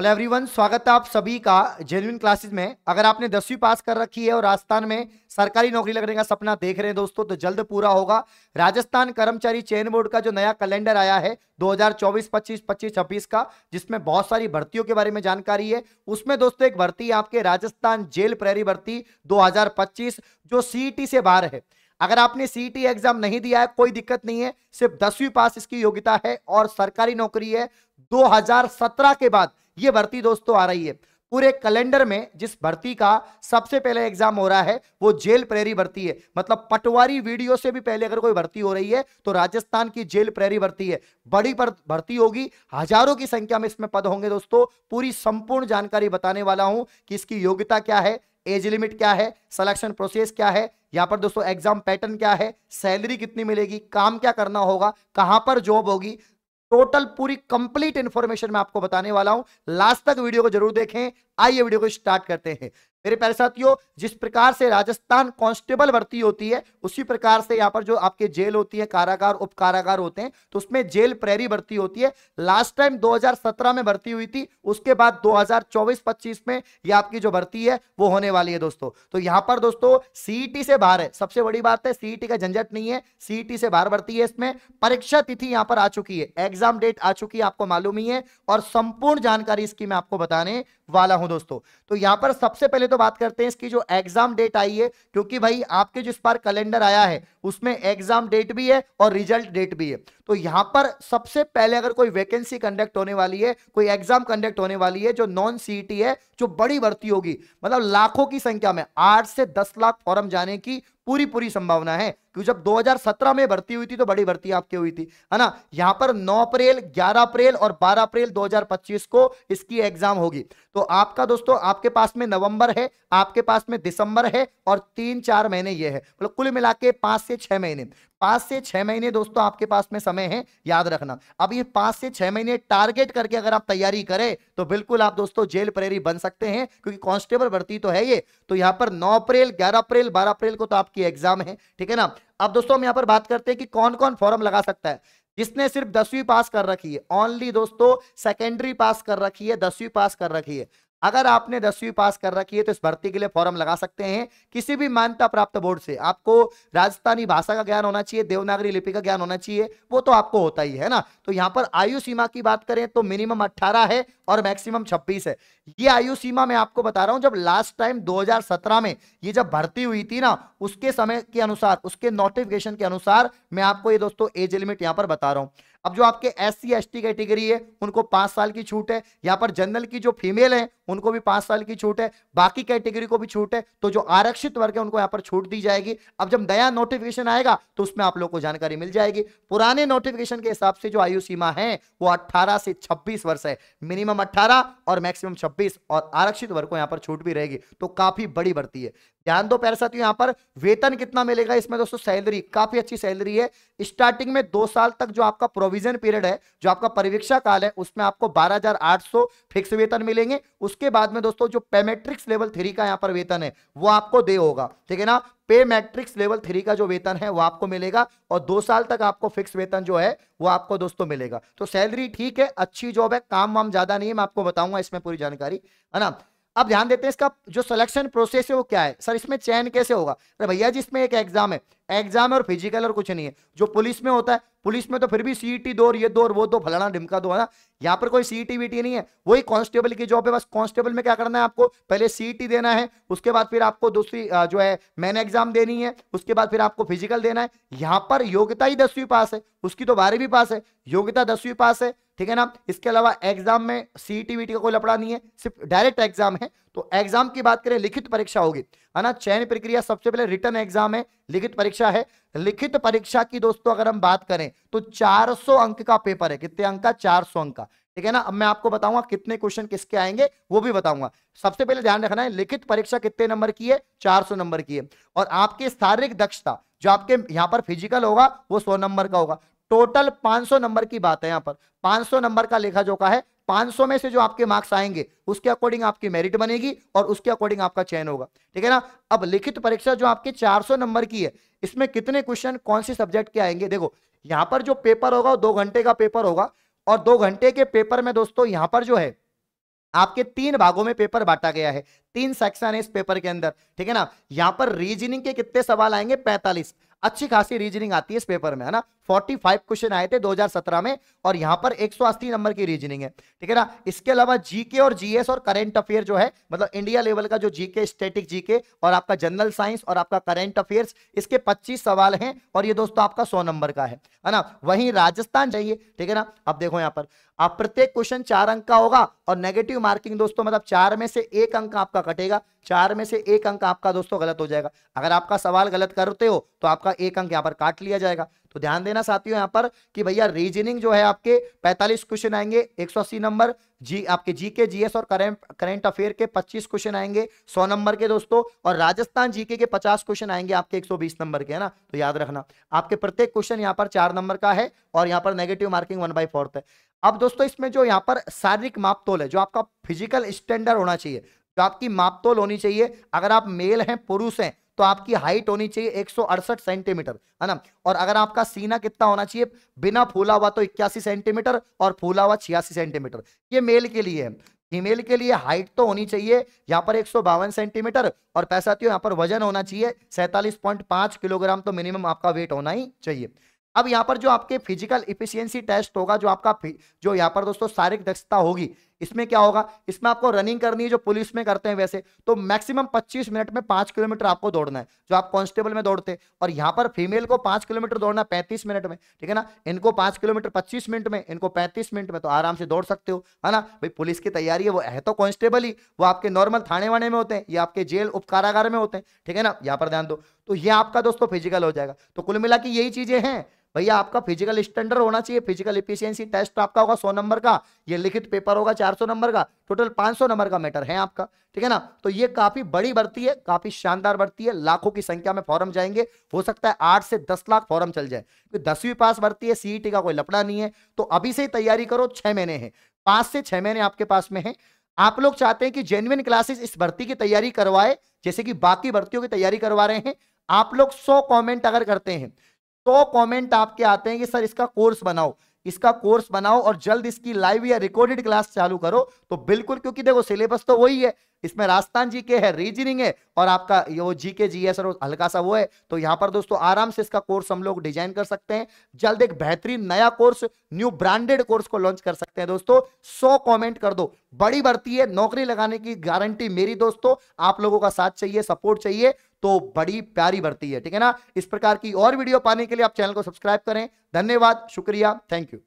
hello everyone स्वागत है आप सभी का जेन्यून क्लासेस में अगर आपने दसवीं पास कर रखी है और राजस्थान में सरकारी नौकरी लगने का सपना देख रहे हैं दोस्तों तो जल्द पूरा होगा राजस्थान कर्मचारी चयन बोर्ड का जो नया कैलेंडर आया है 2024 25 25 26 का जिसमें बहुत सारी भर्तियों के बारे में जानकारी है उसमें दोस्तों एक भर्ती आपके राजस्थान जेल प्रहरी भर्ती दो जो सी e से बाहर है अगर आपने सीटी एग्जाम e नहीं दिया है कोई दिक्कत नहीं है सिर्फ दसवीं पास इसकी योग्यता है और सरकारी नौकरी है 2017 के बाद ये भर्ती दोस्तों आ रही है पूरे कैलेंडर में जिस भर्ती का सबसे पहले एग्जाम हो रहा है वो जेल प्रेरी भर्ती है मतलब पटवारी वीडियो से भी पहले अगर कोई भर्ती हो रही है तो राजस्थान की जेल प्रेरी भर्ती है बड़ी भर्ती होगी हजारों की संख्या में इसमें पद होंगे दोस्तों पूरी संपूर्ण जानकारी बताने वाला हूं कि इसकी योग्यता क्या है एज लिमिट क्या है सिलेक्शन प्रोसेस क्या है यहाँ पर दोस्तों एग्जाम पैटर्न क्या है सैलरी कितनी मिलेगी काम क्या करना होगा कहाँ पर जॉब होगी टोटल पूरी कंप्लीट इंफॉर्मेशन मैं आपको बताने वाला हूं लास्ट तक वीडियो को जरूर देखें आइए वीडियो को स्टार्ट करते हैं मेरे प्यारे साथियों जिस प्रकार से राजस्थान कांस्टेबल भर्ती होती है उसी प्रकार से यहाँ पर जो आपके जेल होती है कारागार उप कारागार होते हैं तो उसमें जेल प्रेरी भर्ती होती है लास्ट टाइम 2017 में भर्ती हुई थी उसके बाद 2024-25 में ये आपकी जो भर्ती है वो होने वाली है दोस्तों तो यहाँ पर दोस्तों सीईटी e से बाहर है सबसे बड़ी बात है सीईटी e का झंझट नहीं है सीईटी e से बाहर भर्ती है इसमें परीक्षा तिथि यहाँ पर आ चुकी है एग्जाम डेट आ चुकी है आपको मालूम ही है और संपूर्ण जानकारी इसकी मैं आपको बताने वाला हूँ दोस्तों तो यहाँ पर सबसे पहले तो बात करते हैं इसकी जो एग्जाम डेट आई है क्योंकि भाई आपके जिस बार कैलेंडर आया है उसमें एग्जाम डेट भी है और रिजल्ट डेट भी है तो यहां पर सबसे पहले अगर कोई वैकेंसी कंडक्ट होने वाली है कोई एग्जाम कंडक्ट होने वाली है जो नॉन सीईटी है जो बड़ी भर्ती होगी मतलब लाखों की संख्या में आठ से दस लाख फॉर्म जाने की पूरी पूरी संभावना है क्योंकि जब 2017 में भर्ती हुई थी तो बड़ी भर्ती आपकी हुई थी है ना यहां पर 9 अप्रैल 11 अप्रैल और 12 अप्रैल 2025 को इसकी एग्जाम होगी तो आपका दोस्तों आपके पास में नवंबर है आपके पास में दिसंबर है और तीन चार महीने ये है मतलब कुल मिला के पांच से छह महीने पांच से छह महीने दोस्तों आपके पास में समय है याद रखना अब ये पांच से छह महीने टारगेट करके अगर आप तैयारी करें तो बिल्कुल आप दोस्तों जेल प्रेरी बन सकते हैं क्योंकि कांस्टेबल भर्ती तो है ये तो यहाँ पर नौ अप्रैल ग्यारह अप्रैल बारह अप्रैल को तो आपकी एग्जाम है ठीक है ना अब दोस्तों हम यहाँ पर बात करते हैं कि कौन कौन फॉर्म लगा सकता है जिसने सिर्फ दसवीं पास कर रखी है ओनली दोस्तों सेकेंडरी पास कर रखी है दसवीं पास कर रखी है अगर आपने दसवीं पास कर रखी है तो इस भर्ती के लिए फॉर्म लगा सकते हैं किसी भी मान्यता प्राप्त बोर्ड से आपको राजस्थानी भाषा का ज्ञान होना चाहिए देवनागरी लिपि का ज्ञान होना चाहिए वो तो आपको होता ही है ना तो यहाँ पर आयु सीमा की बात करें तो मिनिमम अट्ठारह है और मैक्सिमम छब्बीस है ये आयु सीमा मैं आपको बता रहा हूँ जब लास्ट टाइम दो में ये जब भर्ती हुई थी ना उसके समय के अनुसार उसके नोटिफिकेशन के अनुसार मैं आपको ये दोस्तों एज लिमिट यहाँ पर बता रहा हूँ अब जो आपके एस सी कैटेगरी है उनको पांच साल की छूट है यहाँ पर जनरल की जो फीमेल है उनको भी पांच साल की छूट है बाकी कैटेगरी को भी छूट है तो जो आरक्षित वर्ग है उनको यहाँ पर छूट दी जाएगी अब जब नया नोटिफिकेशन आएगा तो उसमें आप लोग को जानकारी मिल जाएगी पुराने नोटिफिकेशन के हिसाब से जो आयु सीमा है वो अट्ठारह से छब्बीस वर्ष है मिनिमम अट्ठारह और मैक्सिमम छब्बीस और आरक्षित वर्ग को यहाँ पर छूट भी रहेगी तो काफी बड़ी बढ़ती है ध्यान दो पैर साथियों यहाँ पर वेतन कितना मिलेगा इसमें दोस्तों सैलरी काफी अच्छी सैलरी है स्टार्टिंग में दो साल तक जो आपका प्रोविजन पीरियड है जो आपका परीक्षा काल है उसमें आपको 12,800 फिक्स वेतन मिलेंगे उस उसके बाद में दोस्तों जो पेमेट्रिक्स लेवल थ्री का यहाँ पर वेतन है वो आपको दे होगा ठीक है ना पे मैट्रिक्स लेवल थ्री का जो वेतन है वो आपको मिलेगा और दो साल तक आपको फिक्स वेतन जो है वो आपको दोस्तों मिलेगा तो सैलरी ठीक है अच्छी जॉब है काम वाम ज्यादा नहीं है मैं आपको बताऊंगा इसमें पूरी जानकारी है ना अब ध्यान देते हैं इसका जो सिलेक्शन प्रोसेस है वो क्या है सर इसमें चयन कैसे होगा अरे भैया जी इसमें एक एग्जाम है एग्जाम और फिजिकल और कुछ नहीं है जो पुलिस में होता है पुलिस में तो फिर भी सीईटी e दो और ये दो और वो दो फलाना ढिमका दो है ना यहाँ पर कोई सीईटी वीटी e नहीं है वही कांस्टेबल की जॉब है बस कांस्टेबल में क्या करना है आपको पहले सीईटी e देना है उसके बाद फिर आपको दूसरी जो है मैन एग्जाम देनी है उसके बाद फिर आपको फिजिकल देना है यहाँ पर योग्यता ही दसवीं पास है उसकी तो बारह भी पास है योग्यता दसवीं पास है ठीक है ना इसके अलावा एग्जाम में सीईटी वीटी का कोई लपड़ा नहीं है सिर्फ डायरेक्ट एग्जाम है तो एग्जाम की बात करें लिखित परीक्षा होगी है ना चयन प्रक्रिया सबसे पहले रिटर्न एग्जाम है लिखित परीक्षा है लिखित परीक्षा की दोस्तों अगर हम बात करें तो 400 अंक का पेपर है कितने अंक का 400 अंक का ठीक है ना अब मैं आपको बताऊंगा कितने क्वेश्चन किसके आएंगे वो भी बताऊंगा सबसे पहले ध्यान रखना है लिखित परीक्षा कितने नंबर की है चार नंबर की है और आपकी शारीरिक दक्षता जो आपके यहाँ पर फिजिकल होगा वो सौ नंबर का होगा टोटल 500 नंबर की बात है यहाँ पर 500 नंबर का लेखा जोखा है 500 में से जो आपके मार्क्स आएंगे उसके अकॉर्डिंग आपकी मेरिट बनेगी और उसके अकॉर्डिंग आपका चयन होगा ठीक है ना अब लिखित परीक्षा जो आपकी 400 नंबर की है इसमें कितने क्वेश्चन कौन से सब्जेक्ट के आएंगे देखो यहां पर जो पेपर होगा दो घंटे का पेपर होगा और दो घंटे के पेपर में दोस्तों यहां पर जो है आपके तीन भागों में पेपर बांटा गया है तीन सेक्शन है इस पेपर के अंदर ठीक है ना यहां पर रीजनिंग के कितने सवाल आएंगे पैंतालीस अच्छी खासी रीजनिंग आती है इस पेपर में है ना 45 क्वेश्चन आए थे 2017 में और यहां पर एक नंबर की रीजनिंग है ठीक है ना इसके अलावा जीके और जीएस और करेंट अफेयर जो है मतलब इंडिया लेवल का जो जीके स्टेटिक जीके और आपका जनरल साइंस और आपका करेंट अफेयर इसके पच्चीस सवाल है और ये दोस्तों आपका सौ नंबर का है ना वही राजस्थान चाहिए ठीक है ना अब देखो यहाँ पर आप प्रत्येक क्वेश्चन चार अंक का होगा और नेगेटिव मार्किंग दोस्तों मतलब चार में से एक अंक आपका कटेगा चार में से एक अंक आपका दोस्तों गलत हो जाएगा अगर आपका सवाल गलत करते हो तो आपका आपका एक अंक यहाँ पर काट लिया जाएगा तो ध्यान देना साथियों यहाँ पर कि भैया रीजनिंग जो है आपके 45 क्वेश्चन आएंगे 180 नंबर जी आपके जीके जीएस और करेंट करेंट अफेयर के 25 क्वेश्चन आएंगे 100 नंबर के दोस्तों और राजस्थान जीके के 50 क्वेश्चन आएंगे आपके 120 नंबर के है ना तो याद रखना आपके प्रत्येक क्वेश्चन यहाँ पर चार नंबर का है और यहाँ पर नेगेटिव मार्किंग वन बाई है अब दोस्तों इसमें जो यहाँ पर शारीरिक मापतोल है जो आपका फिजिकल स्टैंडर्ड होना चाहिए जो आपकी मापतोल होनी चाहिए अगर आप मेल हैं पुरुष हैं तो आपकी हाइट होनी चाहिए एक सेंटीमीटर है ना और अगर आपका सीना कितना होना चाहिए बिना फूला हुआ तो इक्यासी सेंटीमीटर और फूला हुआ छियासी सेंटीमीटर ये मेल के लिए है फीमेल के लिए हाइट तो होनी चाहिए यहाँ पर एक सेंटीमीटर और पैसा तो यहाँ पर वजन होना चाहिए पांच किलोग्राम तो मिनिमम आपका वेट होना ही चाहिए अब यहाँ पर जो आपके फिजिकल इफिशियंसी टेस्ट होगा जो आपका जो यहाँ पर दोस्तों शारीरिक दक्षता होगी इसमें क्या होगा इसमें आपको रनिंग करनी है जो पुलिस में करते हैं वैसे तो मैक्सिमम पच्चीस मिनट में पांच किलोमीटर आपको दौड़ना है जो आप कॉन्स्टेबल में दौड़ते और यहाँ पर फीमेल को पांच किलोमीटर दौड़ना पैंतीस मिनट में ठीक है ना इनको पांच किलोमीटर पच्चीस मिनट में इनको पैंतीस मिनट में तो आराम से दौड़ सकते हो है ना भाई पुलिस की तैयारी है वो है तो कॉन्स्टेबल ही वो आपके नॉर्मल थाने वाने में होते हैं या आपके जेल उप कारागार में होते हैं ठीक है ना यहाँ पर ध्यान दो तो ये आपका दोस्तों फिजिकल हो जाएगा तो कुल मिला यही चीजें हैं भैया आपका फिजिकल स्टैंडर्ड होना चाहिए फिजिकल इफिशियंसी टेस्ट आपका होगा सौ नंबर का ये लिखित पेपर होगा चार सौ नंबर का टोटल पांच सौ नंबर का मैटर है आपका ठीक है ना तो ये काफी बड़ी भर्ती है काफी शानदार भर्ती है लाखों की संख्या में फॉर्म जाएंगे हो सकता है आठ से दस लाख फॉर्म चल जाए क्योंकि दसवीं पास भर्ती है सीईटी e का कोई लपड़ा नहीं है तो अभी से ही तैयारी करो छह महीने हैं पांच से छह महीने आपके पास में है आप लोग चाहते हैं कि जेन्युन क्लासेस इस भर्ती की तैयारी करवाए जैसे कि बाकी भर्तियों की तैयारी करवा रहे हैं आप लोग सौ कॉमेंट अगर करते हैं सौ कॉमेंट आपके आते हैं कि सर इसका कोर्स बनाओ इसका कोर्स बनाओ और जल्द इसकी लाइव या रिकॉर्डेड क्लास चालू करो तो बिल्कुल क्योंकि देखो सिलेबस तो वही है इसमें राजस्थान जी के है रीजनिंग है और आपका यो जी के जी है सर हल्का सा वो है तो यहाँ पर दोस्तों आराम से इसका कोर्स हम लोग डिजाइन कर सकते हैं जल्द एक बेहतरीन नया कोर्स न्यू ब्रांडेड कोर्स को लॉन्च कर सकते हैं दोस्तों सौ कमेंट कर दो बड़ी बढ़ती है नौकरी लगाने की गारंटी मेरी दोस्तों आप लोगों का साथ चाहिए सपोर्ट चाहिए तो बड़ी प्यारी बढ़ती है ठीक है ना इस प्रकार की और वीडियो पाने के लिए आप चैनल को सब्सक्राइब करें धन्यवाद शुक्रिया थैंक यू